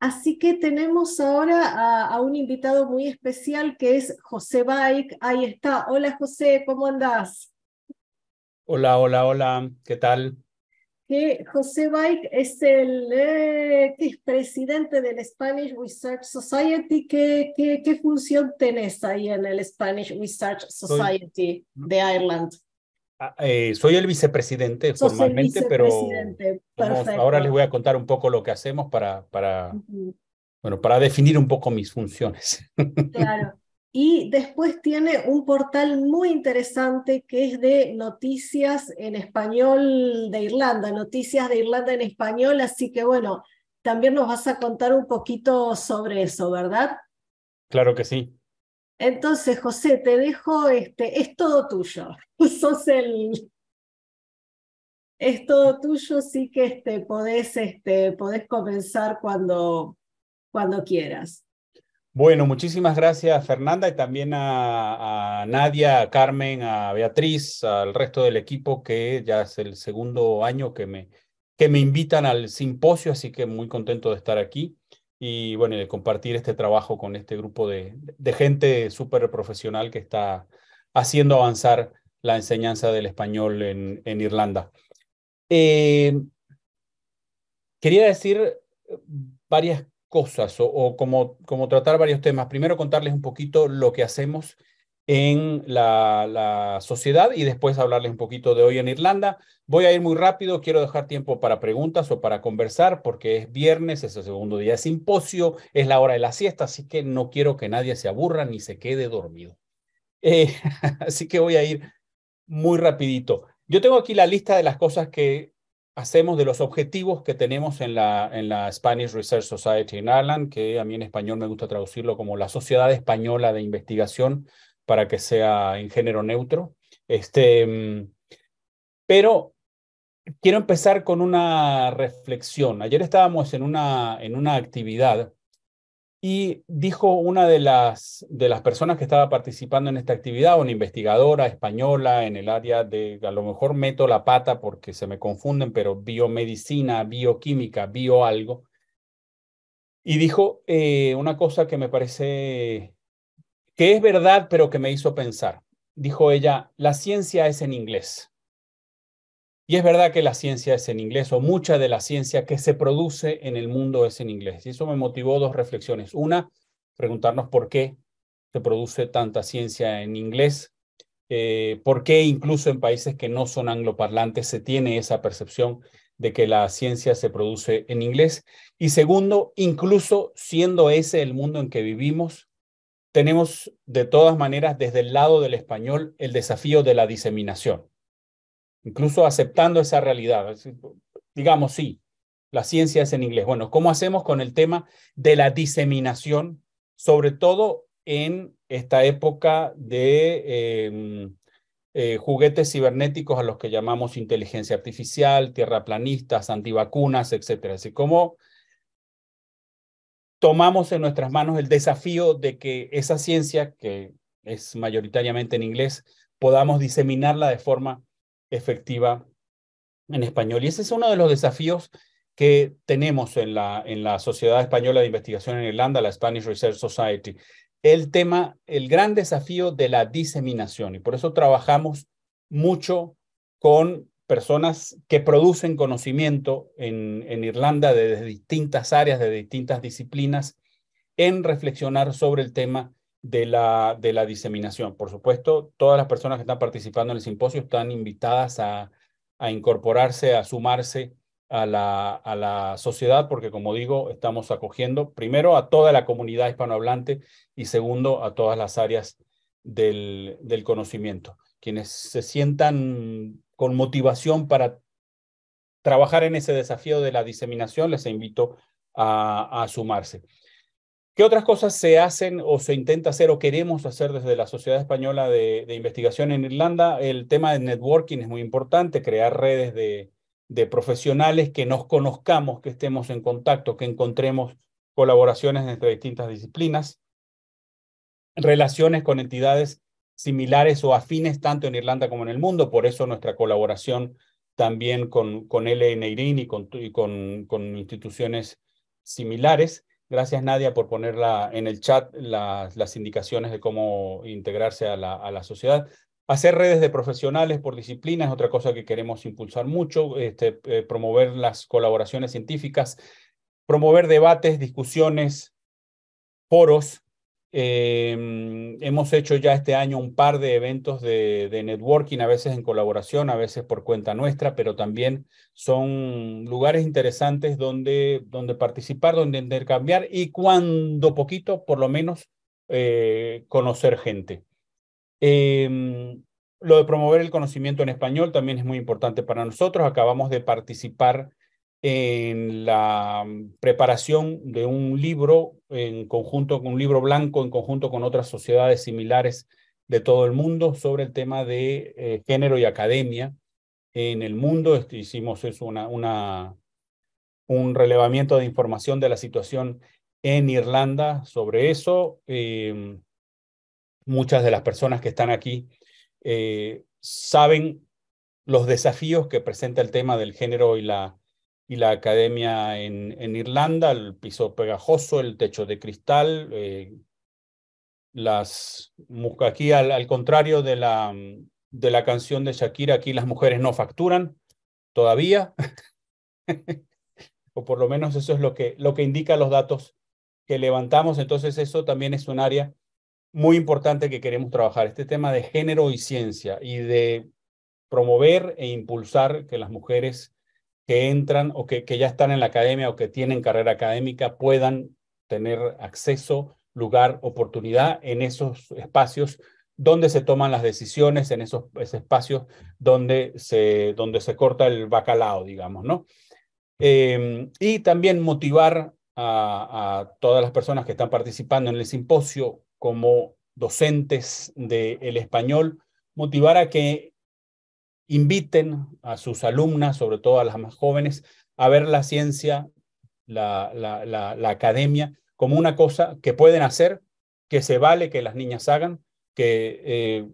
Así que tenemos ahora a, un invitado muy especial que es José bike Ahí está. Hola José, ¿cómo andás? Hola, hola, hola. ¿Qué tal? José bike es el eh, presidente del Spanish Research Society. ¿Qué, función tenés ahí en el Spanish Research Society de Ireland? Ah, eh, soy el vicepresidente formalmente, pero ahora les voy a contar un poco lo que hacemos para, bueno, para definir un poco mis funciones. Claro. Y después tiene un portal muy interesante que es de noticias en español de Irlanda, noticias de Irlanda en español, así que bueno, también nos vas a contar un poquito sobre eso, ¿verdad? Claro que sí. Entonces, José, te dejo, este, es todo tuyo. Sos Es todo tuyo, sí que este, este, podés, comenzar cuando, cuando quieras. Bueno, muchísimas gracias Fernanda y también a, Nadia, a Carmen, a Beatriz, al resto del equipo que ya es el segundo año que me, que me invitan al simposio, así que muy contento de estar aquí y bueno, de compartir este trabajo con este grupo de, gente súper profesional que está haciendo avanzar la enseñanza del español en, Irlanda. Eh, quería decir varias cosas o, como, como tratar varios temas. Primero contarles un poquito lo que hacemos en la, sociedad y después hablarles un poquito de hoy en Irlanda. Voy a ir muy rápido, quiero dejar tiempo para preguntas o para conversar porque es viernes, es el segundo día de simposio, es la hora de la siesta, así que no quiero que nadie se aburra ni se quede dormido. Eh, así que voy a ir muy rapidito. Yo tengo aquí la lista de las cosas que hacemos, de los objetivos que tenemos en la, en la Spanish Research Society in Ireland, que a mí en español me gusta traducirlo como la Sociedad Española de Investigación para que sea en género neutro. Este, mm, pero quiero empezar con una reflexión. Ayer estábamos en una, en una actividad y dijo una de las, de las personas que estaba participando en esta actividad, una investigadora española en el área de, a lo mejor meto la pata porque se me confunden, pero biomedicina, bioquímica, bio algo. Y dijo eh, una cosa que me parece que es verdad, pero que me hizo pensar. Dijo ella, la ciencia es en inglés. Y es verdad que la ciencia es en inglés, o mucha de la ciencia que se produce en el mundo es en inglés. Y eso me motivó dos reflexiones. Una, preguntarnos por qué se produce tanta ciencia en inglés, eh, por qué incluso en países que no son angloparlantes se tiene esa percepción de que la ciencia se produce en inglés. Y segundo, incluso siendo ese el mundo en que vivimos, tenemos de todas maneras desde el lado del español el desafío de la diseminación, incluso aceptando esa realidad. Digamos, sí, la ciencia es en inglés. Bueno, ¿cómo hacemos con el tema de la diseminación, sobre todo en esta época de em, eh, juguetes cibernéticos a los que llamamos inteligencia artificial, tierra planistas, antivacunas, etcétera? Así como tomamos en nuestras manos el desafío de que esa ciencia, que es mayoritariamente en inglés, podamos diseminarla de forma efectiva en español. Y ese es uno de los desafíos que tenemos en la, en la Sociedad Española de Investigación en Irlanda, la Spanish Research Society, el tema, el gran desafío de la diseminación. Y por eso trabajamos mucho con personas que producen conocimiento en, en Irlanda desde de distintas áreas, de distintas disciplinas, en reflexionar sobre el tema de la, de la diseminación. Por supuesto, todas las personas que están participando en el simposio están invitadas a, incorporarse, a sumarse a la, a la sociedad, porque como digo, estamos acogiendo primero a toda la comunidad hispanohablante y segundo a todas las áreas del, del conocimiento. Quienes se sientan con motivación para trabajar en ese desafío de la diseminación, les invito a, sumarse. ¿Qué otras cosas se hacen o se intenta hacer o queremos hacer desde la Sociedad Española de, Investigación en Irlanda? El tema de networking es muy importante, crear redes de, de, profesionales que nos conozcamos, que estemos en contacto, que encontremos colaboraciones entre distintas disciplinas, relaciones con entidades similares o afines tanto en Irlanda como en el mundo, por eso nuestra colaboración también con, con LN y con, y con, con instituciones similares. Gracias, Nadia, por ponerla en el chat las, las indicaciones de cómo integrarse a la, a la, sociedad. Hacer redes de profesionales por disciplina es otra cosa que queremos impulsar mucho, este, eh, promover las colaboraciones científicas, promover debates, discusiones, foros Em, hemos hecho ya este año un par de eventos de, networking, a veces en colaboración, a veces por cuenta nuestra, pero también son lugares interesantes donde, donde participar, donde intercambiar y cuando poquito, por lo menos, eh, conocer gente. Em, lo de promover el conocimiento en español también es muy importante para nosotros. Acabamos de participar en la preparación de un libro en conjunto con un libro blanco, en conjunto con otras sociedades similares de todo el mundo sobre el tema de eh, género y academia en el mundo. Este, hicimos una, un relevamiento de información de la situación en Irlanda sobre eso. Em, muchas de las personas que están aquí eh, saben los desafíos que presenta el tema del género y la y la academia en, en, Irlanda, el piso pegajoso, el techo de cristal, eh, las aquí al, contrario de la, de la canción de Shakira, aquí las mujeres no facturan todavía, o por lo menos eso es lo que, lo que indica los datos que levantamos, entonces eso también es un área muy importante que queremos trabajar, este tema de género y ciencia y de promover e impulsar que las mujeres que entran o que, que ya están en la academia o que tienen carrera académica puedan tener acceso, lugar, oportunidad en esos espacios donde se toman las decisiones, en esos, espacios donde se, donde se corta el bacalao, digamos, ¿no? Em, y también motivar a, todas las personas que están participando en el simposio como docentes del el español, motivar a que inviten a sus alumnas, sobre todo a las más jóvenes, a ver la ciencia, la, la, academia, como una cosa que pueden hacer, que se vale que las niñas hagan, que eh,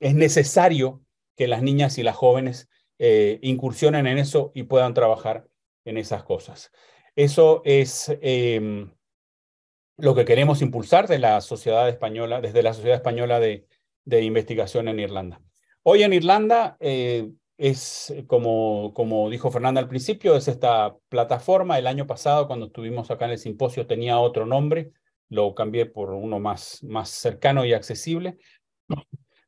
es necesario que las niñas y las jóvenes eh, incursionen en eso y puedan trabajar en esas cosas. Eso es em, lo que queremos impulsar de la sociedad española, desde la Sociedad Española de, de Investigación en Irlanda. Hoy en Irlanda eh, es, eh, como, como dijo Fernanda al principio, es esta plataforma. El año pasado, cuando estuvimos acá en el simposio, tenía otro nombre. Lo cambié por uno más, más cercano y accesible.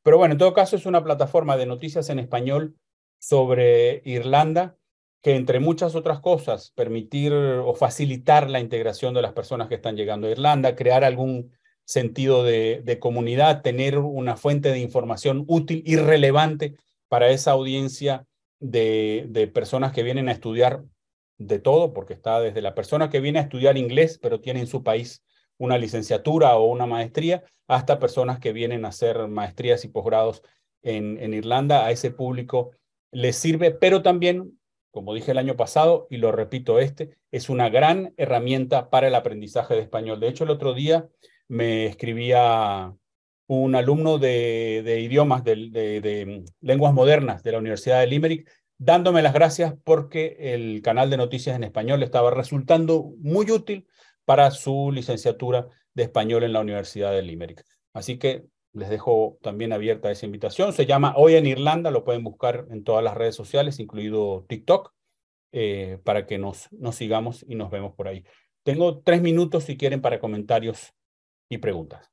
Pero bueno, en todo caso, es una plataforma de noticias en español sobre Irlanda que entre muchas otras cosas, permitir o facilitar la integración de las personas que están llegando a Irlanda, crear algún sentido de, comunidad, tener una fuente de información útil y relevante para esa audiencia de, personas que vienen a estudiar de todo, porque está desde la persona que viene a estudiar inglés, pero tiene en su país una licenciatura o una maestría, hasta personas que vienen a hacer maestrías y posgrados en, en Irlanda. A ese público les sirve, pero también, como dije el año pasado y lo repito este, es una gran herramienta para el aprendizaje de español. De hecho, el otro día me escribía un alumno de, idiomas, de, mm, lenguas modernas de la Universidad de Limerick, dándome las gracias porque el canal de noticias en español estaba resultando muy útil para su licenciatura de español en la Universidad de Limerick. Así que les dejo también abierta esa invitación. Se llama Hoy en Irlanda, lo pueden buscar en todas las redes sociales, incluido TikTok, eh, para que nos, nos sigamos y nos vemos por ahí. Tengo tres minutos si quieren para comentarios y preguntas.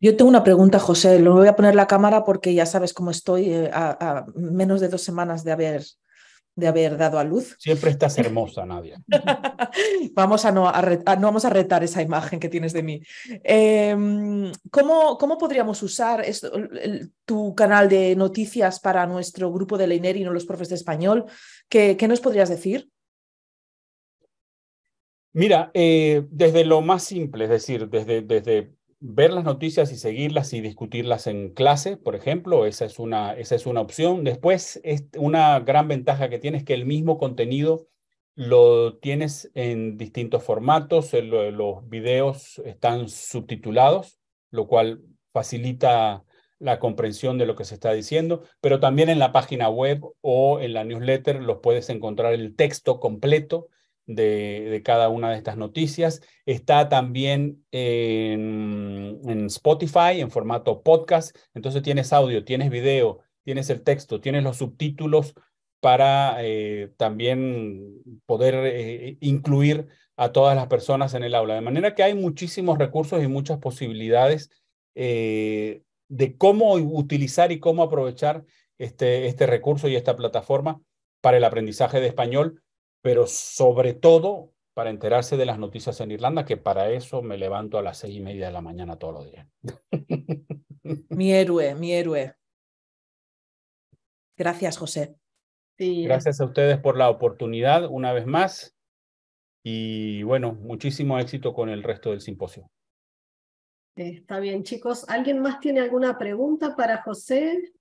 Yo tengo una pregunta, José. Lo voy a poner la cámara porque ya sabes cómo estoy eh, a, menos de dos semanas de haber, de haber dado a luz. Siempre estás hermosa, Nadia. vamos a no, retar, vamos a retar esa imagen que tienes de mí. Em, ¿cómo, ¿cómo, podríamos usar tu canal de noticias para nuestro grupo de Leiner y no los profes de español? qué nos podrías decir? Mira, eh, desde lo más simple, es decir, desde, desde ver las noticias y seguirlas y discutirlas en clase, por ejemplo, esa es una, esa es una opción. Después, es una gran ventaja que tienes es que el mismo contenido lo tienes en distintos formatos, eh, los videos están subtitulados, lo cual facilita la comprensión de lo que se está diciendo, pero también en la página web o en la newsletter los puedes encontrar el texto completo de, cada una de estas noticias. Está también en, Spotify en formato podcast. Entonces tienes audio, tienes video, tienes el texto, tienes los subtítulos para eh, también poder eh, incluir a todas las personas en el aula. De manera que hay muchísimos recursos y muchas posibilidades eh, de cómo utilizar y cómo aprovechar este, este recurso y esta plataforma para el aprendizaje de español pero sobre todo para enterarse de las noticias en Irlanda, que para eso me levanto a las seis y media de la mañana todos los días. Mi héroe, mi héroe. Gracias, José. Gracias a ustedes por la oportunidad una vez más y bueno, muchísimo éxito con el resto del simposio. Está bien, chicos. ¿Alguien más tiene alguna pregunta para José?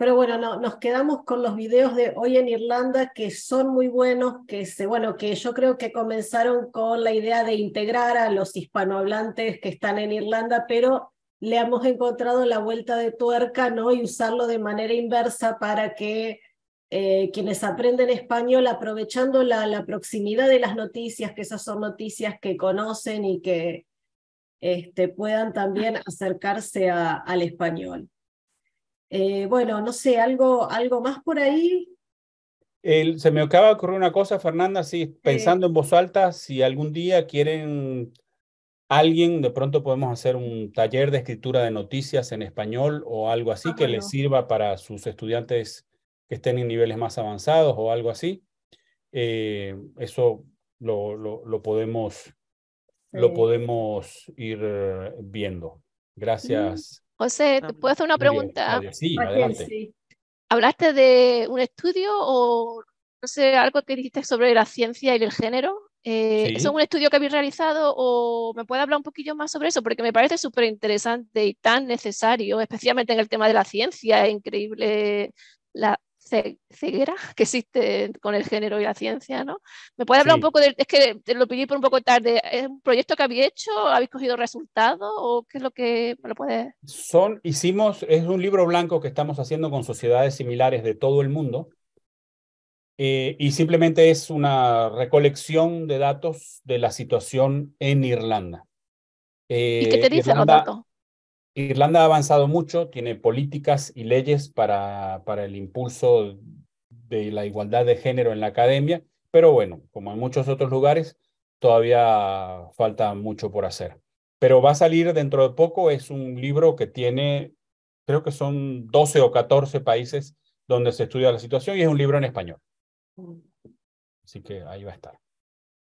Pero bueno, nos quedamos con los videos de hoy en Irlanda que son muy buenos, que se, bueno, que yo creo que comenzaron con la idea de integrar a los hispanohablantes que están en Irlanda, pero le hemos encontrado la vuelta de tuerca, ¿no? Y usarlo de manera inversa para que eh, quienes aprenden español, aprovechando la, proximidad de las noticias, que esas son noticias que conocen y que este, puedan también acercarse al español. Eh, bueno, no sé, ¿algo, algo más por ahí? se me acaba de ocurrir una cosa, Fernanda, eh. pensando en voz alta, si algún día quieren alguien, de pronto podemos hacer un taller de escritura de noticias en español o algo así ah, que les sirva para sus estudiantes que estén en niveles más avanzados o algo así. Eh, eso lo, lo, podemos, lo podemos ir viendo. Gracias, mm. José, ah, ¿te puedo hacer una pregunta? Sí, adelante. ¿Hablaste de un estudio o no sé, algo que dijiste sobre la ciencia y el género? Eh, ¿Es un estudio que habéis realizado o me puede hablar un poquillo más sobre eso? Porque me parece súper interesante y tan necesario, especialmente en el tema de la ciencia. Es increíble la, ceguera que existe con el género y la ciencia, ¿no? ¿Me puede hablar un poco de, es que te lo pedí por un poco tarde, ¿es un proyecto que habéis hecho? ¿Habéis cogido resultados? ¿O qué es lo que lo puedes...? Son, hicimos, es un libro blanco que estamos haciendo con sociedades similares de todo el mundo eh, y simplemente es una recolección de datos de la situación en Irlanda. ¿Y qué te eh, dicen los datos? Irlanda ha avanzado mucho, tiene políticas y leyes para, para el impulso de la igualdad de género en la academia, pero bueno, como en muchos otros lugares, todavía falta mucho por hacer. Pero va a salir dentro de poco, es un libro que tiene, creo que son 12 o 14 países donde se estudia la situación y es un libro en español. Mm. Así que ahí va a estar.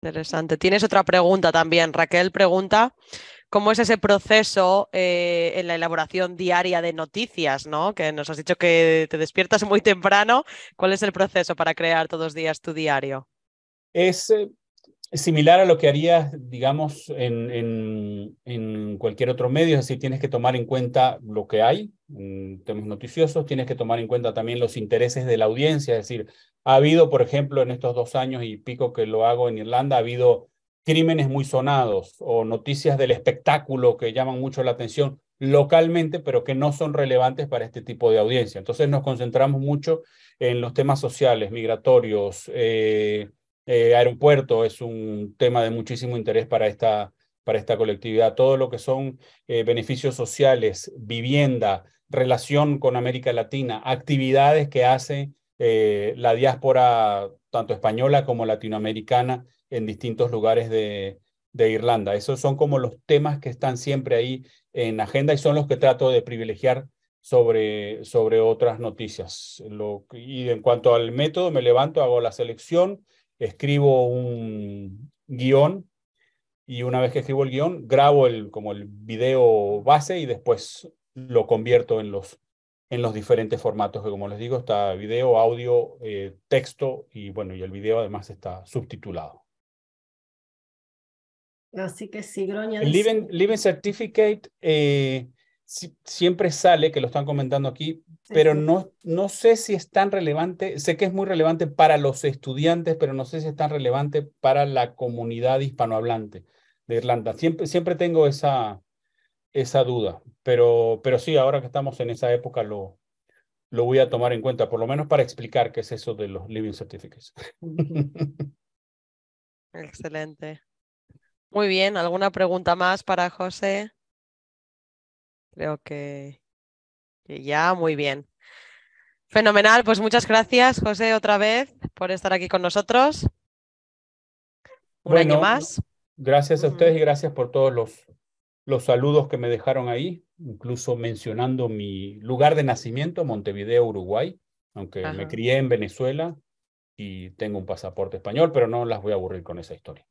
Interesante. Tienes otra pregunta también. Raquel pregunta cómo es ese proceso eh, en la elaboración diaria de noticias, ¿no? Que nos has dicho que te despiertas muy temprano. ¿Cuál es el proceso para crear todos los días tu diario? Es eh, similar a lo que harías, digamos, en, cualquier otro medio, es decir, tienes que tomar en cuenta lo que hay en temas noticiosos, tienes que tomar en cuenta también los intereses de la audiencia, es decir, ha habido, por ejemplo, en estos dos años y pico que lo hago en Irlanda, ha habido crímenes muy sonados o noticias del espectáculo que llaman mucho la atención localmente, pero que no son relevantes para este tipo de audiencia. Entonces nos concentramos mucho en los temas sociales, migratorios, eh, eh, aeropuerto es un tema de muchísimo interés para esta, para esta colectividad. Todo lo que son eh, beneficios sociales, vivienda, relación con América Latina, actividades que hace la diáspora tanto española como latinoamericana en distintos lugares de, Irlanda. Esos son como los temas que están siempre ahí en agenda y son los que trato de privilegiar sobre, sobre otras noticias. y en cuanto al método, me levanto, hago la selección, escribo un guión y una vez que escribo el guión, grabo el, como el video base y después lo convierto en los, en los diferentes formatos que, como les digo, está video, audio, eh, texto y bueno, y el video además está subtitulado. Así que sí, Groña. living, Certificate eh, siempre sale, que lo están comentando aquí, pero no, no sé si es tan relevante, sé que es muy relevante para los estudiantes, pero no sé si es tan relevante para la comunidad hispanohablante de Irlanda. Siempre, siempre tengo esa, esa duda, pero, pero sí, ahora que estamos en esa época lo, lo voy a tomar en cuenta, por lo menos para explicar qué es eso de los Living Certificates. Excelente. Muy bien, ¿alguna pregunta más para José? Creo que, ya, muy bien. Fenomenal, pues muchas gracias, José, otra vez por estar aquí con nosotros. Un año más. Gracias a ustedes y gracias por todos los, los saludos que me dejaron ahí, incluso mencionando mi lugar de nacimiento, Montevideo, Uruguay, aunque me crié en Venezuela y tengo un pasaporte español, pero no las voy a aburrir con esa historia.